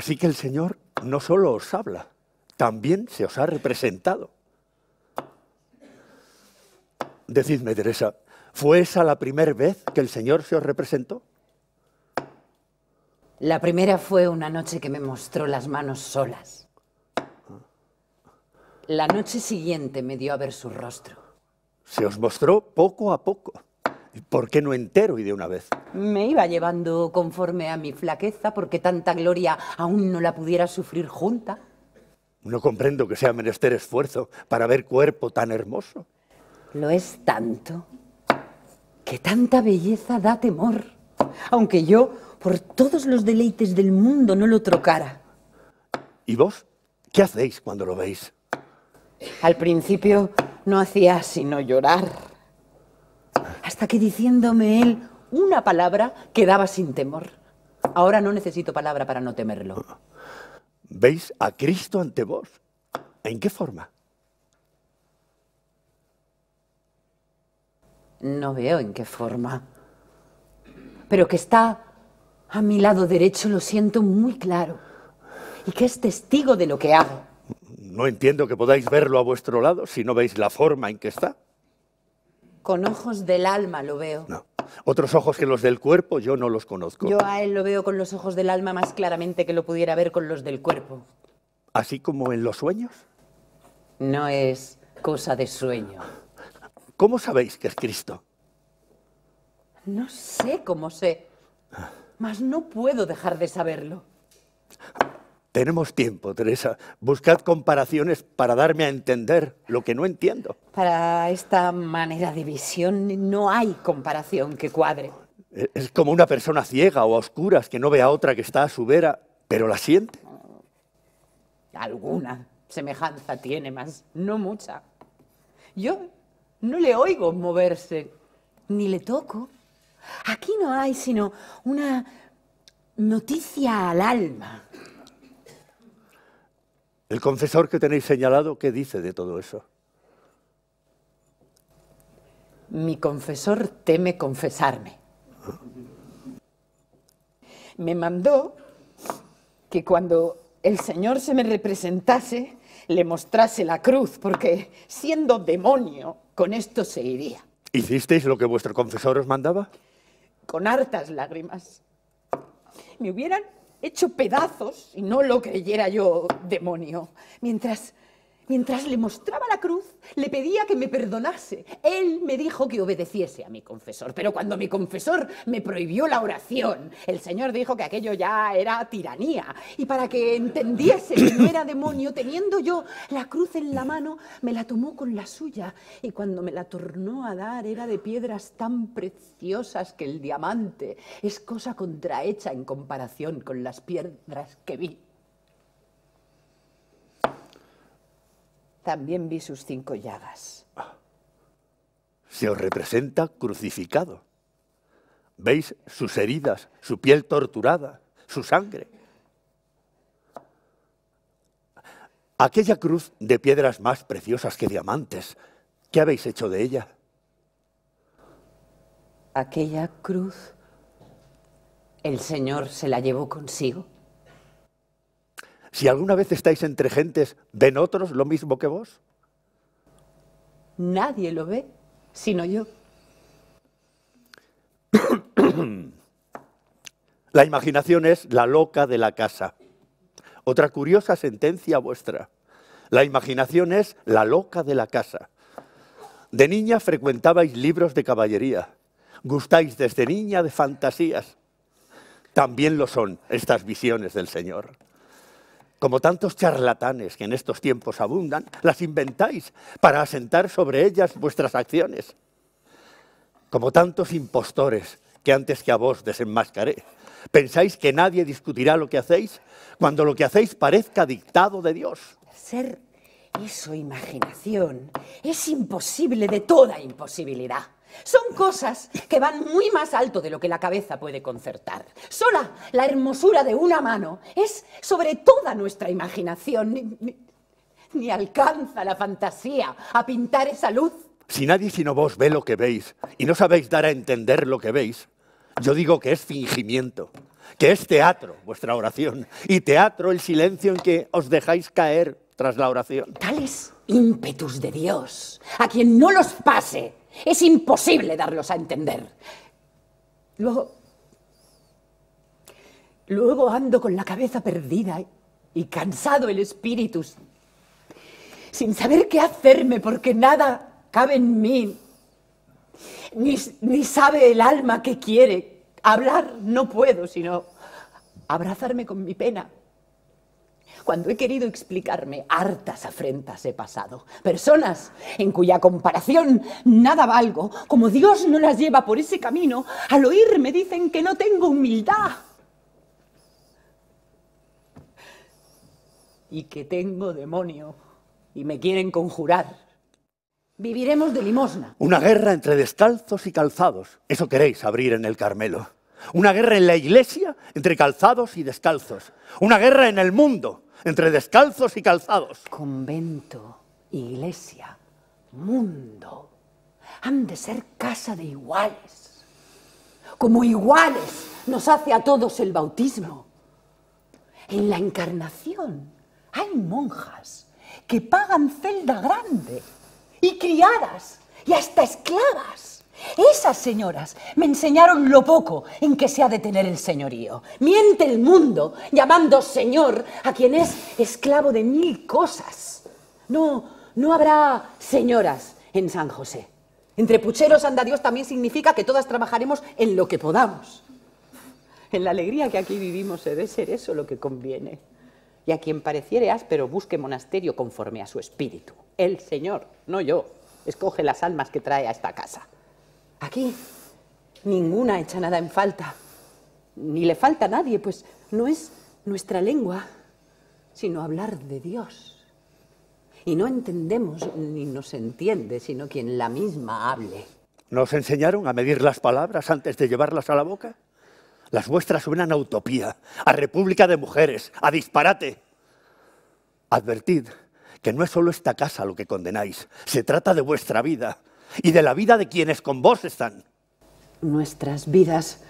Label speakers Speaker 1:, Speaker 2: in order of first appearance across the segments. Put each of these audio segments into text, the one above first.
Speaker 1: Así que el Señor no solo os habla, también se os ha representado. Decidme, Teresa, ¿fue esa la primera vez que el Señor se os representó?
Speaker 2: La primera fue una noche que me mostró las manos solas. La noche siguiente me dio a ver su rostro.
Speaker 1: Se os mostró poco a poco. ¿Por qué no entero y de una vez?
Speaker 2: Me iba llevando conforme a mi flaqueza porque tanta gloria aún no la pudiera sufrir junta.
Speaker 1: No comprendo que sea menester esfuerzo para ver cuerpo tan hermoso.
Speaker 2: Lo es tanto que tanta belleza da temor, aunque yo por todos los deleites del mundo no lo trocara.
Speaker 1: ¿Y vos? ¿Qué hacéis cuando lo veis?
Speaker 2: Al principio no hacía sino llorar hasta que diciéndome él una palabra quedaba sin temor. Ahora no necesito palabra para no temerlo.
Speaker 1: ¿Veis a Cristo ante vos?
Speaker 2: ¿En qué forma? No veo en qué forma. Pero que está a mi lado derecho lo siento muy claro. Y que es testigo de lo que hago.
Speaker 1: No entiendo que podáis verlo a vuestro lado si no veis la forma en que está.
Speaker 2: Con ojos del alma lo veo.
Speaker 1: No. Otros ojos que los del cuerpo yo no los conozco.
Speaker 2: Yo a él lo veo con los ojos del alma más claramente que lo pudiera ver con los del cuerpo.
Speaker 1: ¿Así como en los sueños? No es cosa de sueño. ¿Cómo sabéis que es Cristo?
Speaker 2: No sé cómo sé, ah. mas no puedo dejar de saberlo.
Speaker 1: Tenemos tiempo, Teresa. Buscad comparaciones para darme a entender lo que no entiendo.
Speaker 2: Para esta manera de visión no hay comparación que cuadre.
Speaker 1: E-, es como una persona ciega o a oscuras que no ve a otra que está a su vera, pero la siente.
Speaker 2: Alguna semejanza tiene, más no mucha. Yo no le oigo moverse, ni le toco. Aquí no hay sino una noticia al alma
Speaker 1: el confesor que tenéis señalado, ¿qué dice de todo eso?
Speaker 2: Mi confesor teme confesarme. Me mandó que cuando el Señor se me representase, le mostrase la cruz, porque siendo demonio, con esto se iría.
Speaker 1: ¿Hicisteis lo que vuestro confesor os mandaba?
Speaker 2: Con hartas lágrimas. Me hubieran hecho pedazos, y no lo creyera yo, demonio, mientras Mientras le mostraba la cruz, le pedía que me perdonase. Él me dijo que obedeciese a mi confesor, pero cuando mi confesor me prohibió la oración, el Señor dijo que aquello ya era tiranía. Y para que entendiese que no era demonio, teniendo yo la cruz en la mano, me la tomó con la suya. Y cuando me la tornó a dar, era de piedras tan preciosas que el diamante es cosa contrahecha en comparación con las piedras que vi. también vi sus cinco llagas.
Speaker 1: Se os representa crucificado. Veis sus heridas, su piel torturada, su sangre. Aquella cruz de piedras más preciosas que diamantes, ¿qué habéis hecho de ella? Aquella cruz el Señor
Speaker 2: se la llevó consigo.
Speaker 1: Si alguna vez estáis entre gentes, ¿ven otros lo mismo que vos?
Speaker 2: Nadie lo ve, sino
Speaker 1: yo. la imaginación es la loca de la casa. Otra curiosa sentencia vuestra. La imaginación es la loca de la casa. De niña frecuentabais libros de caballería. Gustáis desde niña de fantasías. También lo son estas visiones del Señor como tantos charlatanes que en estos tiempos abundan, las inventáis para asentar sobre ellas vuestras acciones, como tantos impostores que antes que a vos desenmascaré. ¿Pensáis que nadie discutirá lo que hacéis cuando lo que hacéis parezca dictado de Dios?
Speaker 2: Ser eso imaginación es imposible de toda imposibilidad. Son cosas que van muy más alto de lo que la cabeza puede concertar. Sola la hermosura de una mano es sobre toda nuestra imaginación. Ni, alcanza la fantasía a pintar esa luz.
Speaker 1: Si nadie sino vos ve lo que veis y no sabéis dar a entender lo que veis, yo digo que es fingimiento, que es teatro vuestra oración y teatro el silencio en que os dejáis caer tras la oración.
Speaker 2: Tales ímpetus de Dios, a quien no los pase es imposible darlos a entender. Luego, luego ando con la cabeza perdida y cansado el espíritu, sin saber qué hacerme porque nada cabe en mí, ni, ni sabe el alma qué quiere. Hablar no puedo, sino abrazarme con mi pena cuando he querido explicarme, hartas afrentas he pasado. Personas en cuya comparación nada valgo, como Dios no las lleva por ese camino, al oírme dicen que no tengo humildad. Y que tengo demonio y me quieren conjurar. Viviremos de limosna.
Speaker 1: Una guerra entre descalzos y calzados. Eso queréis abrir en el Carmelo. Una guerra en la iglesia entre calzados y descalzos. Una guerra en el mundo entre descalzos y calzados. Convento, iglesia, mundo. Han de
Speaker 2: ser casa de iguales. Como iguales nos hace a todos el bautismo. En la encarnación hay monjas que pagan celda grande y criadas y hasta esclavas esas señoras me enseñaron lo poco en que se ha de tener el señorío. Miente el mundo llamando señor a quien es esclavo de mil cosas. No, no habrá señoras en San José. Entre pucheros anda Dios también significa que todas trabajaremos en lo que podamos. En la alegría que aquí vivimos debe ser eso lo que conviene. Y a quien pareciere áspero busque monasterio conforme a su espíritu. El Señor, no yo, escoge las almas que trae a esta casa. Aquí ninguna echa nada en falta. Ni le falta a nadie, pues no es nuestra lengua, sino hablar de Dios. Y no entendemos ni nos entiende, sino quien la misma hable.
Speaker 1: ¿Nos enseñaron a medir las palabras antes de llevarlas a la boca? Las vuestras suenan a utopía, a república de mujeres, a disparate. Advertid que no es solo esta casa lo que condenáis, se trata de vuestra vida, y de la vida de quienes con vos están.
Speaker 2: Nuestras vidas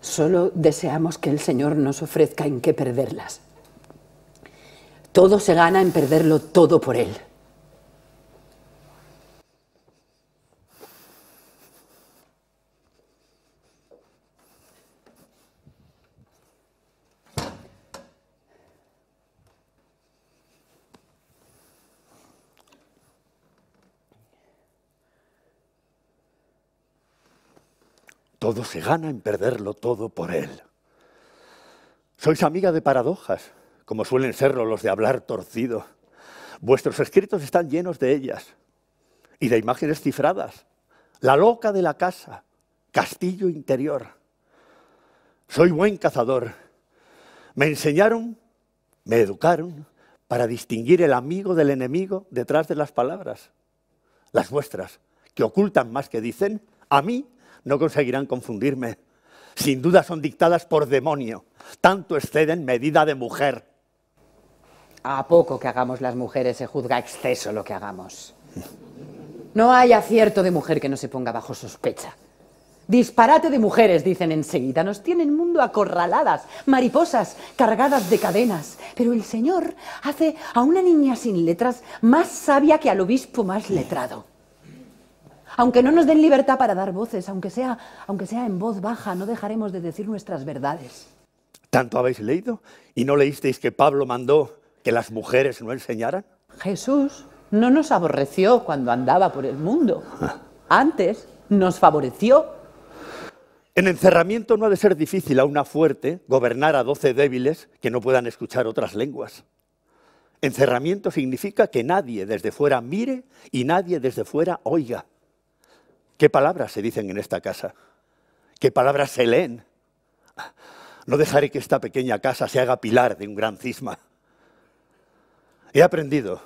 Speaker 2: solo deseamos que el Señor nos ofrezca en qué perderlas. Todo se gana en perderlo todo por Él.
Speaker 1: Todo se gana en perderlo todo por él. Sois amiga de paradojas, como suelen serlo los de hablar torcido. Vuestros escritos están llenos de ellas y de imágenes cifradas. La loca de la casa, castillo interior. Soy buen cazador. Me enseñaron, me educaron para distinguir el amigo del enemigo detrás de las palabras. Las vuestras, que ocultan más que dicen, a mí no conseguirán confundirme. Sin duda son dictadas por demonio. Tanto exceden medida de mujer. A poco que hagamos las mujeres se juzga exceso lo que hagamos.
Speaker 2: No hay acierto de mujer que no se ponga bajo sospecha. Disparate de mujeres, dicen enseguida. Nos tienen mundo acorraladas, mariposas cargadas de cadenas. Pero el Señor hace a una niña sin letras más sabia que al obispo más letrado. Aunque no nos den libertad para dar voces, aunque sea, aunque sea en voz baja, no dejaremos de decir nuestras verdades.
Speaker 1: ¿Tanto habéis leído? ¿Y no leísteis que Pablo mandó que las mujeres no enseñaran?
Speaker 2: Jesús no nos aborreció cuando andaba por el mundo. Ah. Antes nos favoreció.
Speaker 1: En encerramiento no ha de ser difícil a una fuerte gobernar a doce débiles que no puedan escuchar otras lenguas. Encerramiento significa que nadie desde fuera mire y nadie desde fuera oiga. ¿Qué palabras se dicen en esta casa? ¿Qué palabras se leen? No dejaré que esta pequeña casa se haga pilar de un gran cisma. He aprendido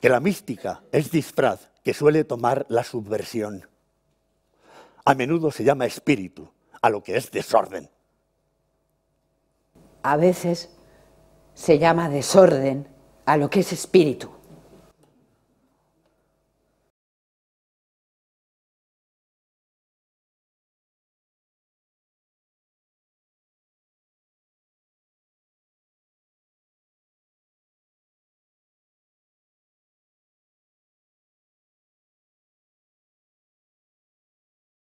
Speaker 1: que la mística es disfraz que suele tomar la subversión. A menudo se llama espíritu a lo que es desorden.
Speaker 2: A veces se llama desorden a lo que
Speaker 1: es espíritu.